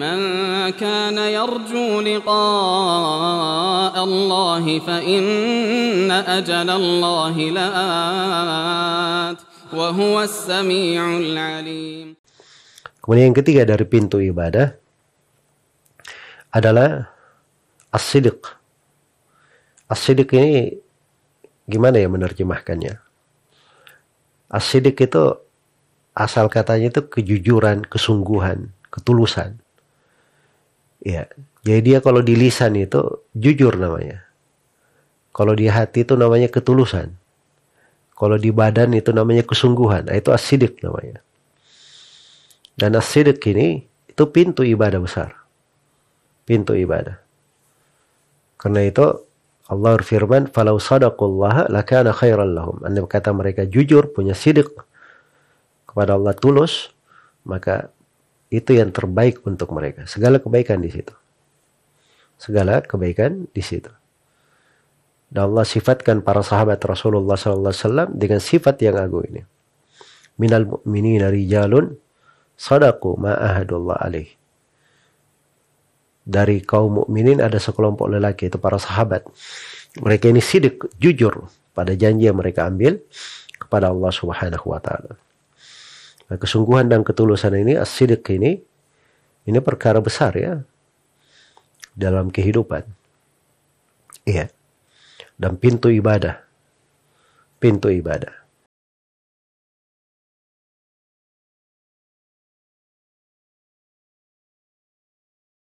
من كان يرجو لقاء الله فإن أجل الله لآت وهو السميع العليم Kemudian yang ketiga dari pintu ibadah adalah as sidq as sidq ini gimana ya menerjemahkannya? as sidq itu asal katanya itu kejujuran, kesungguhan, ketulusan ya jadi dia kalau di lisan itu jujur namanya kalau di hati itu namanya ketulusan kalau di badan itu namanya kesungguhan nah, itu asidik namanya dan asidik ini itu pintu ibadah besar pintu ibadah karena itu Allah berfirman, "Falau sadaqullah lakana khairan lahum." Andai kata mereka jujur, punya sidik kepada Allah tulus, maka itu yang terbaik untuk mereka. Segala kebaikan di situ. Segala kebaikan di situ. Dan Allah sifatkan para sahabat Rasulullah SAW dengan sifat yang agung ini. Minal mu'minina rijalun sadaku ma'ahadullah alaih. Dari kaum mukminin ada sekelompok lelaki, itu para sahabat. Mereka ini sidik, jujur pada janji yang mereka ambil kepada Allah Subhanahu wa taala. Nah, kesungguhan dan ketulusan ini, asidik ini, ini perkara besar ya dalam kehidupan. Iya. Dan pintu ibadah. Pintu ibadah.